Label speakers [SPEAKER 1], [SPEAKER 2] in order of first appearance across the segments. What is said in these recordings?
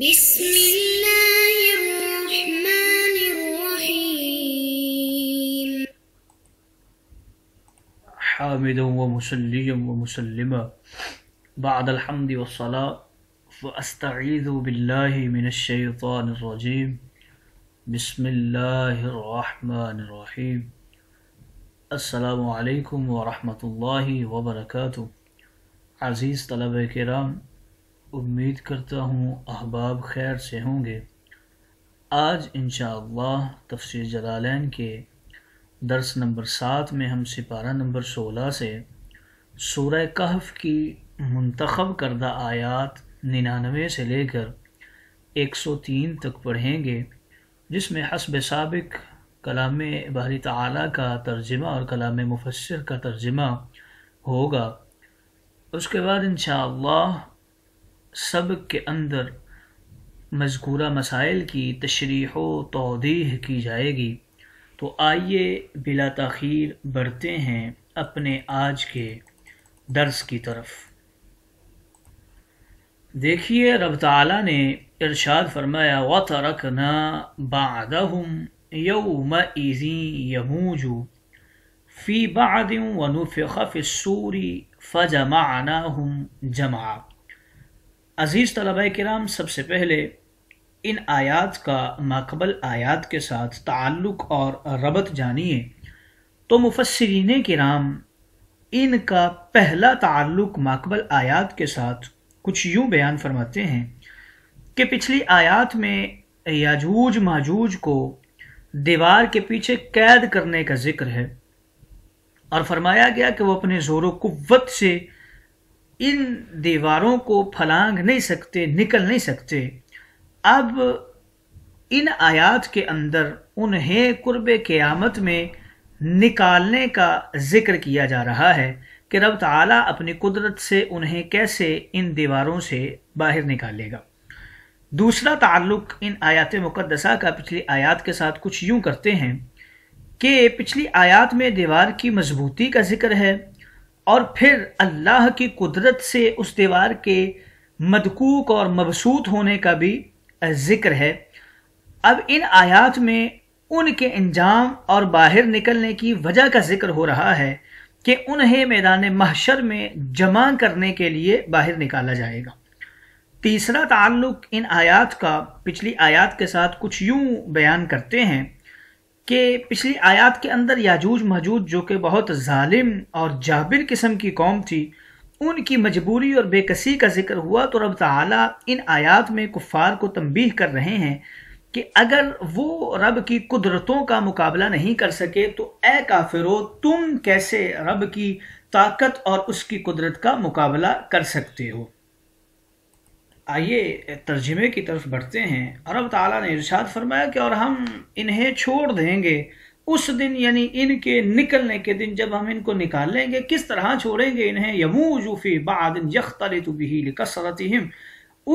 [SPEAKER 1] بسم الله الرحمن الرحيم حامدا ومسليا ومسلما بعد الحمد والصلاة فأستعيذ بالله من الشيطان الرجيم بسم الله الرحمن الرحيم السلام عليكم ورحمة الله وبركاته عزيز طلبة كرام उम्मीद करता हूँ अहबाब खैर से होंगे आज इन तफसर जलालैन के दर्स नंबर सात में हम सिपारा नंबर सोलह से शुर कहफ की मंतखब करदा आयात निन्यानवे से लेकर एक सौ तीन तक पढ़ेंगे जिसमें हसब सबक कलाम बहरी तला का तर्जमा और कलाम मुफसर का तर्जमा होगा उसके बाद इन सब के अंदर मजकूरा मसाइल की तशरी तोदीह की जाएगी तो आइए बिला तखीर बढ़ते हैं अपने आज के दर्स की तरफ देखिए रब ताला ने इरशाद फरमाया व तरक ना बादम यौम ईजी यमूजू फ़ी बाद व नफ़ फ़िसूरी फ़जमाना हम जमा अज़ीज़ तलबा कराम सबसे पहले इन आयात का माकबल आयात के साथ ताल्लुक़ और रबत जानिए तो मुफसरीन कराम इनका पहला ताल्लुक़ माकबल आयात के साथ कुछ यूँ बयान फरमाते हैं कि पिछली आयात में याजूज माजूज को दीवार के पीछे कैद करने का जिक्र है और फरमाया गया कि वो अपने ज़ोर क़ुत से इन दीवारों को फलांग नहीं सकते निकल नहीं सकते अब इन आयात के अंदर उन्हें कुर्ब क़यामत में निकालने का जिक्र किया जा रहा है कि रब ताला अपनी कुदरत से उन्हें कैसे इन दीवारों से बाहर निकालेगा दूसरा ताल्लुक इन आयात मुकदसा का पिछली आयात के साथ कुछ यूं करते हैं कि पिछली आयात में दीवार की मजबूती का जिक्र है और फिर अल्लाह की कुदरत से उस दीवार के मदकूक और मबसूत होने का भी जिक्र है अब इन आयात में उनके इंजाम और बाहर निकलने की वजह का जिक्र हो रहा है कि उन्हें मैदान महशर में जमा करने के लिए बाहर निकाला जाएगा तीसरा ताल्लुक इन आयात का पिछली आयात के साथ कुछ यूं बयान करते हैं कि पिछली आयात के अंदर याजूज मजूज जो कि बहुत जालिम और जाबिर किस्म की कौम थी उनकी मजबूरी और बेकसी का जिक्र हुआ तो रब ताला इन आयात में कुफ़ार को तंबीह कर रहे हैं कि अगर वो रब की कुदरतों का मुकाबला नहीं कर सके तो ए काफिरो तुम कैसे रब की ताकत और उसकी कुदरत का मुकाबला कर सकते हो आइए तर्जमे की तरफ बढ़ते हैं अरब ताला ने इरशाद फरमाया कि और हम इन्हें छोड़ देंगे उस दिन यानी इनके निकलने के दिन जब हम इनको निकाल लेंगे किस तरह छोड़ेंगे इन्हें यमू यमूजूफ़ी बादिन यख्तलतुबी कसरतम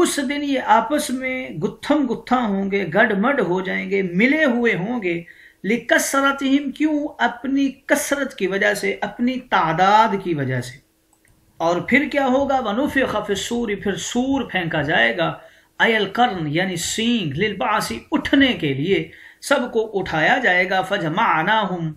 [SPEAKER 1] उस दिन ये आपस में गुत्थम गुत्था होंगे गडमड हो जाएंगे मिले हुए होंगे लिकसरतम क्यों अपनी कसरत की वजह से अपनी तादाद की वजह से और फिर क्या होगा वनुफ खफ सूर फिर सूर फेंका जाएगा अयल कर्न यानी सींग लिलबासी उठने के लिए सबको उठाया जाएगा फजमा आना हम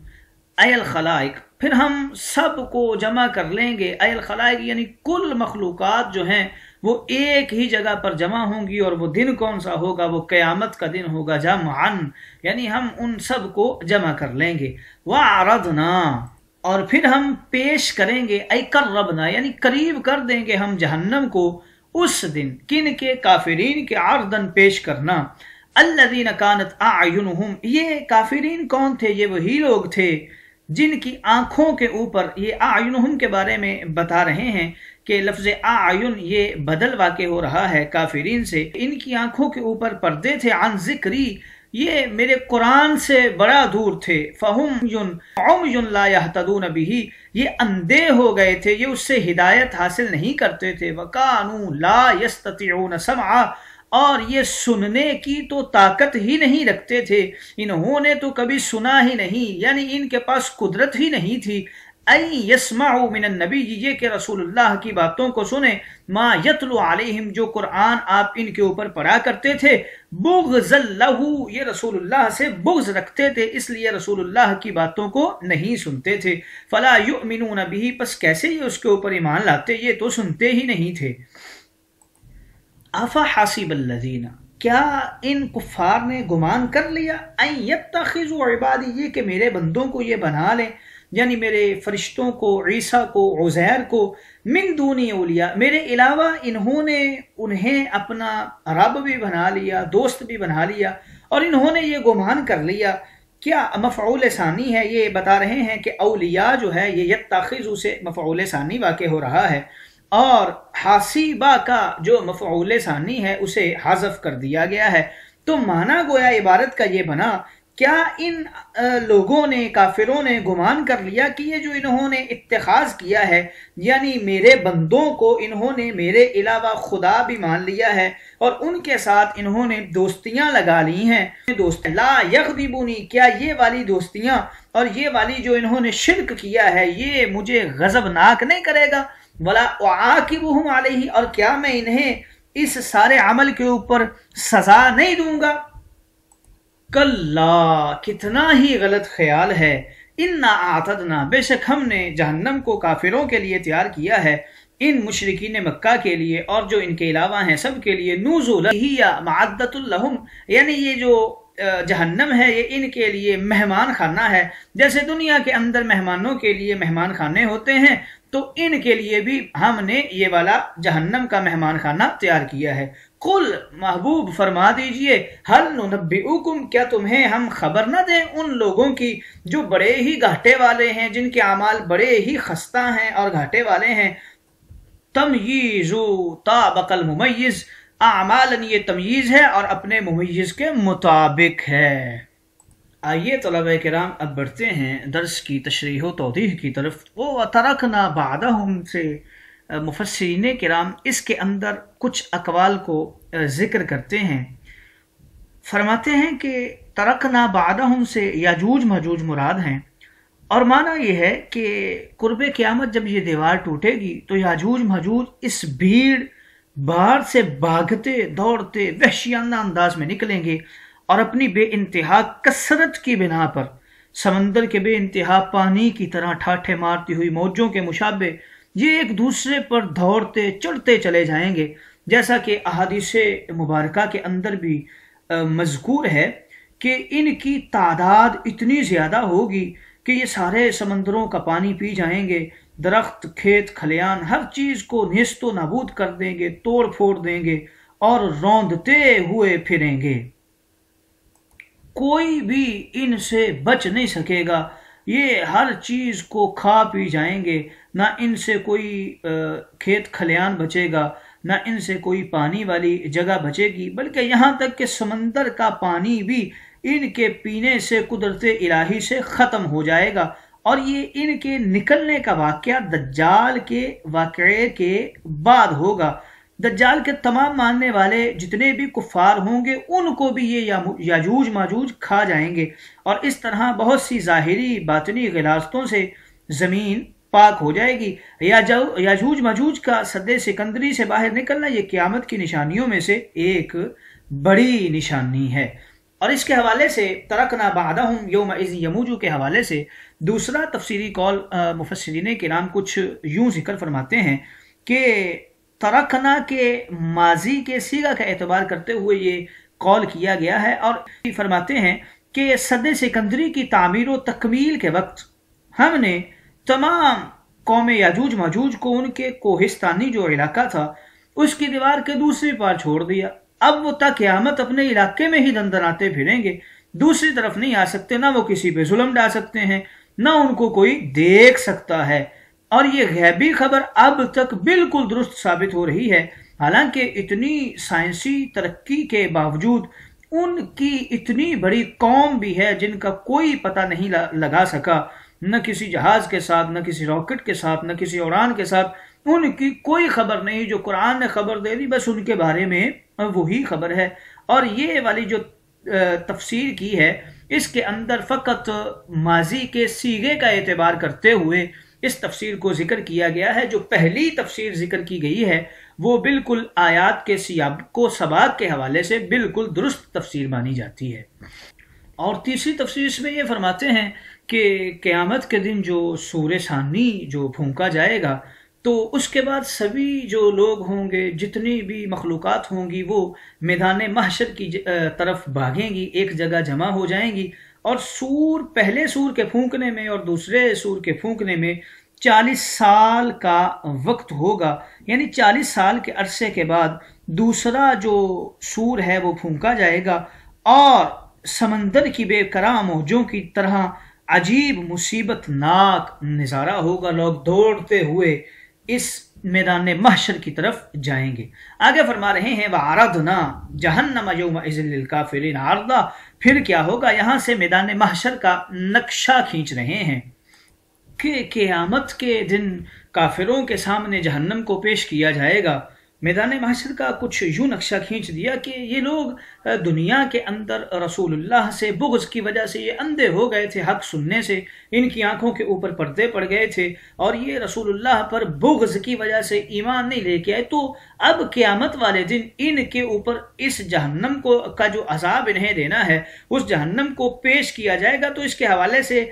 [SPEAKER 1] अयल खलाइक फिर हम सब को जमा कर लेंगे अयल खलाइक यानी कुल मखलूक जो हैं वो एक ही जगह पर जमा होंगी और वो दिन कौन सा होगा वो क़यामत का दिन होगा जमान यानी हम उन सब को जमा कर लेंगे वह आराधना और फिर हम पेश करेंगे ऐकर रबना यानी करीब कर देंगे हम जहन्नम को उस दिन किन के काफिरीन के आर्दन पेश करना अल्लादीन कानत आयुन ये काफिरीन कौन थे ये वही लोग थे जिनकी आंखों के ऊपर ये आयुन के बारे में बता रहे हैं कि लफ्ज आयुन ये बदल वाक़ हो रहा है काफिरीन से इनकी आंखों के ऊपर पर्दे थे अन जिक्री ये मेरे कुरान से बड़ा दूर थे फ़हुम युन अम युन लातदून भी ये अंधे हो गए थे ये उससे हिदायत हासिल नहीं करते थे वकानू ला यस्तून समा और ये सुनने की तो ताकत ही नहीं रखते थे इन्होंने तो कभी सुना ही नहीं यानी इनके पास कुदरत ही नहीं थी नबी के कि की बातों को सुने मा जो कुरान आप इनके ऊपर पढ़ा करते थे बुगजल्लहू ये रसूलुल्लाह से बुग्ज रखते थे इसलिए रसूलुल्लाह की बातों को नहीं सुनते थे फला युमिनून भी बस कैसे ये उसके ऊपर ईमान लाते ये तो सुनते ही नहीं थे आफा हासिब क्या इन कुफार ने गुमान कर लिया अन यत्तखिजु इबादी ये कि मेरे बंदों को ये बना लें यानी मेरे फरिश्तों को ईसा को उजैर को मिन दूनी उलिया मेरे अलावा इन्होंने उन्हें अपना रब भी बना लिया दोस्त भी बना लिया और इन्होंने ये गुमान कर लिया क्या मफाउल सानी है ये बता रहे हैं कि अलिया जो है ये यद ताखिजू उसे मफ़ूल सानी वाक़ हो रहा है और हासीबा का जो मफाउल सानी है उसे हाजफ कर दिया गया है तो माना गोया इबारत का ये बना क्या इन लोगों ने काफिरों ने गुमान कर लिया कि ये जो इन्होंने इतखाज किया है यानी मेरे बंदों को इन्होंने मेरे अलावा खुदा भी मान लिया है और उनके साथ इन्होंने दोस्तियां लगा ली हैं दोस्त ला यकदीबूनी क्या ये वाली दोस्तियां और ये वाली जो इन्होंने शिरक किया है ये मुझे गजबनाक नहीं करेगा वला आकिबूहम हूँ और क्या मैं इन्हें इस सारे अमल के ऊपर सजा नहीं दूंगा कल्ला कितना ही गलत ख्याल है इन्ना आतदना बेशक हमने जहन्नम को काफिरों के लिए तैयार किया है इन मुशरकिन मक्का के लिए और जो इनके अलावा हैं सब के लिए नूजुल ही या यानी ये जो जहन्नम है ये इनके लिए मेहमान खाना है जैसे दुनिया के अंदर मेहमानों के लिए मेहमान खाने होते हैं तो इनके लिए भी हमने ये वाला जहन्नम का मेहमान खाना तैयार किया है कुल महबूब फरमा दीजिए हल नबीकुम क्या तुम्हें हम खबर न दें उन लोगों की जो बड़े ही घाटे वाले हैं जिनके अमाल बड़े ही खस्ता हैं और घाटे वाले हैं तमयीज़ु ताबकल मुमयज़ आमालन ये तमयीज़ है और अपने मुमयज़ के मुताबिक है आइए तलब कराम अब बढ़ते हैं दर्श की तशरी तोदी की तरफ वो तरक ना बाद से मुफसरीन कराम इसके अंदर कुछ अकवाल को ज़िक्र करते हैं फरमाते हैं कि तरक ना बादहम से याजूज महजूज मुराद हैं और माना यह है कि कुर्ब क़्यामत जब ये दीवार टूटेगी तो याजूज महजूज इस भीड़ बाहर से भागते दौड़ते वहशियाना अंदाज में निकलेंगे और अपनी बे इंतहा कसरत की बिना पर समंदर के बे इंतहा पानी की तरह ठाठे मारती हुई मौजों के मुशाबे ये एक दूसरे पर दौड़ते चढ़ते चले जाएंगे जैसा कि अहादिस मुबारक के अंदर भी मजकूर है कि इनकी तादाद इतनी ज़्यादा होगी कि ये सारे समंदरों का पानी पी जाएंगे दरख्त खेत खलियान हर चीज़ को नस्तो नबूद कर देंगे तोड़ फोड़ देंगे और रौंदते हुए फिरेंगे कोई भी इनसे बच नहीं सकेगा ये हर चीज़ को खा पी जाएंगे ना इनसे कोई खेत खलियान बचेगा ना इनसे कोई पानी वाली जगह बचेगी बल्कि यहाँ तक कि समंदर का पानी भी इनके पीने से कुदरत इलाही से ख़त्म हो जाएगा और ये इनके निकलने का वाक़ दज्जाल के वाक़े के बाद होगा दज्जाल के तमाम मानने वाले जितने भी कुफार होंगे उनको भी ये याजूज माजूज खा जाएंगे और इस तरह बहुत सी ज़ाहरी बातनी गिलासतों से ज़मीन पाक हो जाएगी याजूज माजूज का सद सिकंदरी से बाहर निकलना ये क्यामत की निशानियों में से एक बड़ी निशानी है और इसके हवाले से तरक ना बदा हूँ योम यमूजू के हवाले से दूसरा तफसीरी कौल मुफसरीन के नाम कुछ यूं जिक्र फरमाते हैं कि तरकना के माजी के सीगा का एतबार करते हुए ये कॉल किया गया है और फरमाते हैं कि सद सिकंदरी की तामीर व तकमील के वक्त हमने तमाम कौम याजूज मजूज को उनके कोहिस्तानी जो इलाका था उसकी दीवार के दूसरी पार छोड़ दिया अब वो तक क्यामत अपने इलाके में ही दंदनाते फिरेंगे दूसरी तरफ नहीं आ सकते ना वो किसी पे जुलम डाल सकते हैं ना उनको कोई देख सकता है और ये गैबी खबर अब तक बिल्कुल दुरुस्त साबित हो रही है हालांकि इतनी साइंसी तरक्की के बावजूद उनकी इतनी बड़ी कौम भी है जिनका कोई पता नहीं लगा सका न किसी जहाज के साथ न किसी रॉकेट के साथ न किसी उड़ान के साथ उनकी कोई खबर नहीं जो कुरान ने खबर दे दी बस उनके बारे में वही खबर है और ये वाली जो तफसीर की है इसके अंदर फ़कत माजी के सीगे का एतबार करते हुए इस तफसीर को जिक्र किया गया है जो पहली तफसीर जिक्र की गई है वो बिल्कुल आयात के सियाब को सबाक के हवाले से बिल्कुल दुरुस्त तफसीर मानी जाती है और तीसरी तफसीर इसमें यह फरमाते हैं कि क़्यामत के दिन जो सूर सानी जो फूका जाएगा तो उसके बाद सभी जो लोग होंगे जितनी भी मखलूक होंगी वो मैदान महशर की तरफ भागेंगी एक जगह जमा हो जाएंगी और सूर पहले सूर के फूंकने में और दूसरे सूर के फूंकने में चालीस साल का वक्त होगा यानी चालीस साल के अरसे के बाद दूसरा जो सूर है वो फूंका जाएगा और समंदर की बेकराम मोहजों की तरह अजीब मुसीबत नाक नज़ारा होगा लोग दौड़ते हुए इस मैदान महशर की तरफ जाएंगे आगे फरमा रहे हैं वह आराधना जहन्नम काफिलिन आरदा फिर क्या होगा यहाँ से मैदान महशर का नक्शा खींच रहे हैं कि क़यामत के दिन काफिरों के सामने जहन्नम को पेश किया जाएगा मैदान महाशर का कुछ यूं नक्शा खींच दिया कि ये लोग दुनिया के अंदर रसूलुल्लाह से बुग्ज की वजह से ये अंधे हो गए थे हक सुनने से इनकी आंखों के ऊपर पर्दे पड़ गए थे और ये रसूलुल्लाह पर बुग्ज की वजह से ईमान नहीं लेके आए तो अब क़यामत वाले दिन इनके ऊपर इस जहन्नम को का जो अजाब इन्हें देना है उस जहन्नम को पेश किया जाएगा तो इसके हवाले से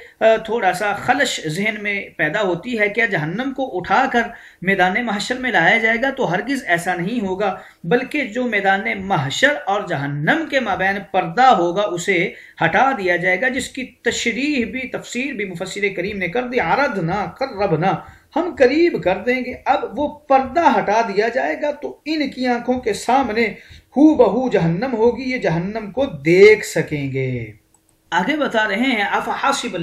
[SPEAKER 1] थोड़ा सा खलश जहन में पैदा होती है क्या जहन्नम को उठा कर मैदान महाशर में लाया जाएगा तो हरगिज़ ऐसा नहीं होगा बल्कि जो मैदान महशर और जहन्नम के माबैन पर्दा होगा उसे हटा दिया जाएगा जिसकी तशरीह भी तफसीर भी मुफसर करीम ने कर दी आरद ना कर रब ना हम करीब कर देंगे अब वो पर्दा हटा दिया जाएगा तो इनकी आंखों के सामने हु बहू जहन्नम होगी ये जहन्नम को देख सकेंगे आगे बता रहे हैं अफ हासिब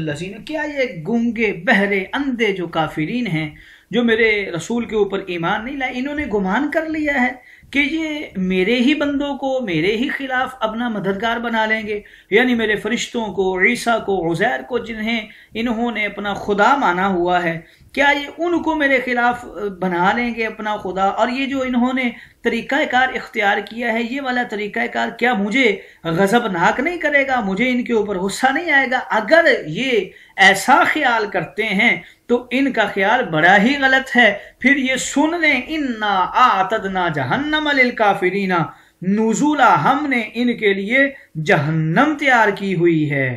[SPEAKER 1] क्या ये गुंगे बहरे अंधे जो काफिलीन हैं जो मेरे रसूल के ऊपर ईमान नहीं लाए इन्होंने गुमान कर लिया है कि ये मेरे ही बंदों को मेरे ही खिलाफ अपना मददगार बना लेंगे यानी मेरे फरिश्तों को ईसा को उजैर को जिन्हें इन्होंने अपना खुदा माना हुआ है क्या ये उनको मेरे खिलाफ बना लेंगे अपना खुदा और ये जो इन्होंने तरीक़ाकार इख्तियार किया है ये वाला तरीक़ाकार क्या मुझे गज़बनाक नहीं करेगा मुझे इनके ऊपर गुस्सा नहीं आएगा अगर ये ऐसा ख्याल करते हैं तो इनका ख्याल बड़ा ही गलत है फिर ये सुन लें इन्ना आतदना जहन्नम काफरीना नजूला हमने इनके लिए जहन्नम तैयार की हुई है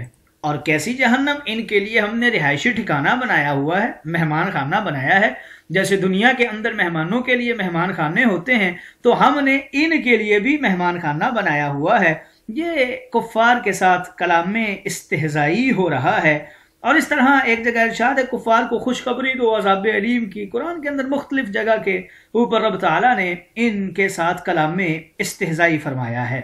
[SPEAKER 1] और कैसी जहन्नम इनके लिए हमने रिहायशी ठिकाना बनाया हुआ है मेहमान खाना बनाया है जैसे दुनिया के अंदर मेहमानों के लिए मेहमान खाने होते हैं तो हमने इनके लिए भी मेहमान खाना बनाया हुआ है ये कुफ़ार के साथ कलाम में इस्तेजाई हो रहा है और इस तरह एक जगह इर्शाद है कुफ़ार को खुशखबरी दो अजाब अलीम की कुरान के अंदर मुख्तलिफ जगह के ऊपर रब तला ने इनके साथ कलाम में इस्तेजाई फरमाया है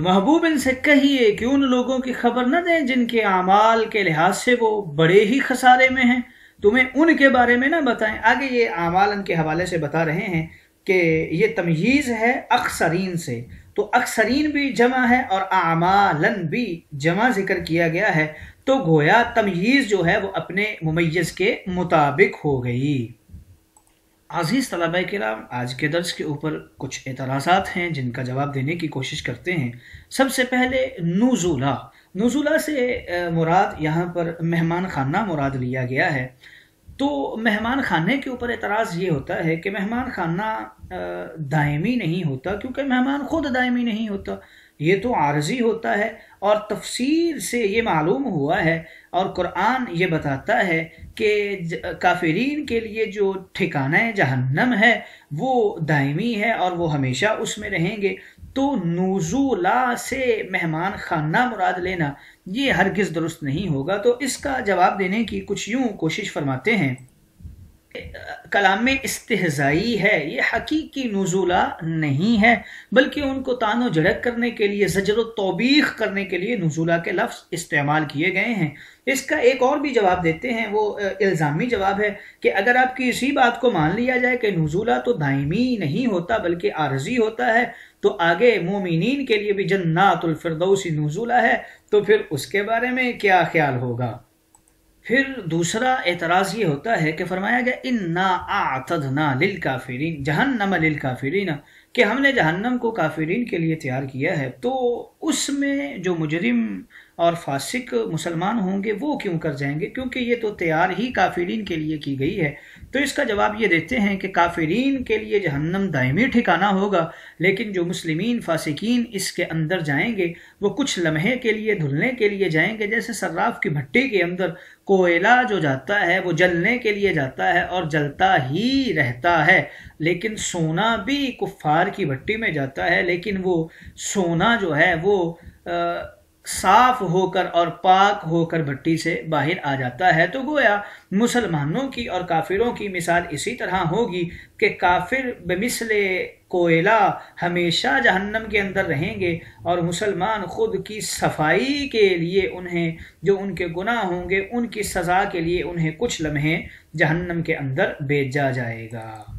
[SPEAKER 1] महबूब इनसे कहिए कि उन लोगों की खबर न दें जिनके अमाल के लिहाज से वो बड़े ही खसारे में हैं तुम्हें उनके बारे में ना बताएं आगे ये आमाल इनके हवाले से बता रहे हैं कि ये तमहीज़ है अक्सरीन से तो अक्सरीन भी जमा है और आमालन भी जमा जिक्र किया गया है तो गोया तमहीज़ जो है वो अपने मुमैज़ के मुताबिक हो गई आजीज़ तलाबा कराम आज के दर्ज के ऊपर कुछ एतराज़ात हैं जिनका जवाब देने की कोशिश करते हैं सबसे पहले नज़ूला नज़ूला से मुराद यहाँ पर मेहमान खाना मुराद लिया गया है तो मेहमान खाने के ऊपर एतराज़ ये होता है कि मेहमान खाना दायमी नहीं होता क्योंकि मेहमान ख़ुद दायमी नहीं होता ये तो आरजी होता है और तफसीर से ये मालूम हुआ है और कुरान ये बताता है कि काफरीन के लिए जो ठिकाना जहन्नम है वो दायमी है और वो हमेशा उसमें रहेंगे तो नूजूला से मेहमान खाना मुराद लेना ये हरगिज़ दुरुस्त नहीं होगा तो इसका जवाब देने की कुछ यूँ कोशिश फरमाते हैं कलाम में इस्तेजाई है ये हकीकी नजूला नहीं है बल्कि उनको तानो झड़क करने के लिए जजर तोबीख करने के लिए नजूला के लफ्ज़ इस्तेमाल किए गए हैं इसका एक और भी जवाब देते हैं वो इल्ज़ामी जवाब है कि अगर आपकी इसी बात को मान लिया जाए कि नजूला तो दायमी नहीं होता बल्कि आरजी होता है तो आगे मोमिन के लिए भी जन्नातुलफरदौसी नजूला है तो फिर उसके बारे में क्या ख्याल होगा फिर दूसरा एतराज़ ये होता है कि फरमाया गया इन ना आतदना लिल काफिरीन जहन्नम लिल काफिरीन कि हमने जहन्नम को काफिरीन के लिए तैयार किया है तो उसमें जो मुजरिम और फासिक मुसलमान होंगे वो क्यों कर जाएंगे क्योंकि ये तो तैयार ही काफिरीन के लिए की गई है तो इसका जवाब ये देते हैं कि काफिरीन के लिए जहन्नम दायमी ठिकाना होगा लेकिन जो मुस्लिमीन फासिकीन इसके अंदर जाएंगे वो कुछ लम्हे के लिए धुलने के लिए जाएंगे जैसे सर्राफ की भट्टी के अंदर कोयला जो जाता है वो जलने के लिए जाता है और जलता ही रहता है लेकिन सोना भी कुफार की भट्टी में जाता है लेकिन वो सोना जो है वो आ, साफ होकर और पाक होकर भट्टी से बाहर आ जाता है तो गोया मुसलमानों की और काफिरों की मिसाल इसी तरह होगी कि काफिर बमिसले कोयला हमेशा जहन्नम के अंदर रहेंगे और मुसलमान खुद की सफाई के लिए उन्हें जो उनके गुनाह होंगे उनकी सज़ा के लिए उन्हें कुछ लम्हे जहन्नम के अंदर भेजा जाएगा